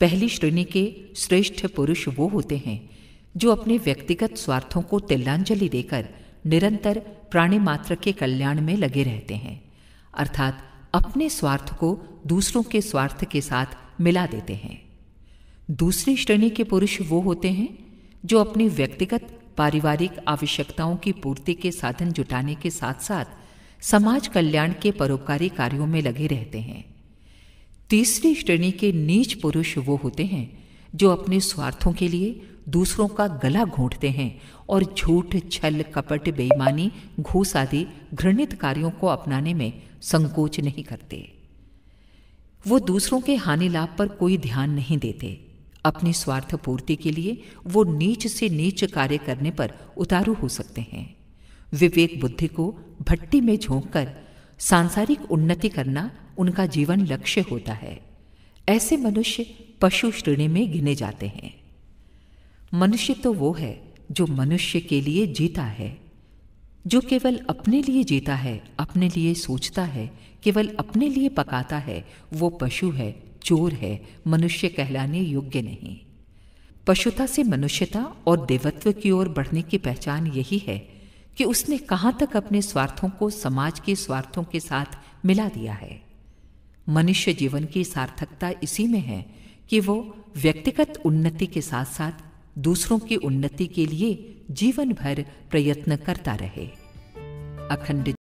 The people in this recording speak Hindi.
पहली श्रेणी के श्रेष्ठ पुरुष वो होते हैं जो अपने व्यक्तिगत स्वार्थों को तिलांजलि देकर निरंतर प्राणी मात्र के कल्याण में लगे रहते हैं अर्थात अपने स्वार्थ को दूसरों के स्वार्थ के साथ मिला देते हैं दूसरी श्रेणी के पुरुष वो होते हैं जो अपनी व्यक्तिगत पारिवारिक आवश्यकताओं की पूर्ति के साधन जुटाने के साथ साथ समाज कल्याण के परोपकारी कार्यों में लगे रहते हैं तीसरी श्रेणी के नीच पुरुष वो होते हैं जो अपने स्वार्थों के लिए दूसरों का गला घोंटते हैं और झूठ छल कपट बेईमानी घूस आदि घृणित कार्यों को अपनाने में संकोच नहीं करते वो दूसरों के हानि लाभ पर कोई ध्यान नहीं देते अपनी स्वार्थ पूर्ति के लिए वो नीच से नीच कार्य करने पर उतारू हो सकते हैं विवेक बुद्धि को भट्टी में झोंककर सांसारिक उन्नति करना उनका जीवन लक्ष्य होता है ऐसे मनुष्य पशु श्रेणी में गिने जाते हैं मनुष्य तो वो है जो मनुष्य के लिए जीता है जो केवल अपने लिए जीता है अपने लिए सोचता है केवल अपने लिए पकाता है वो पशु है चोर है मनुष्य कहलाने योग्य नहीं पशुता से मनुष्यता और देवत्व की ओर बढ़ने की पहचान यही है कि उसने कहां तक अपने स्वार्थों को समाज के स्वार्थों के साथ मिला दिया है मनुष्य जीवन की सार्थकता इसी में है कि वो व्यक्तिगत उन्नति के साथ साथ दूसरों की उन्नति के लिए जीवन भर प्रयत्न करता रहे अखंड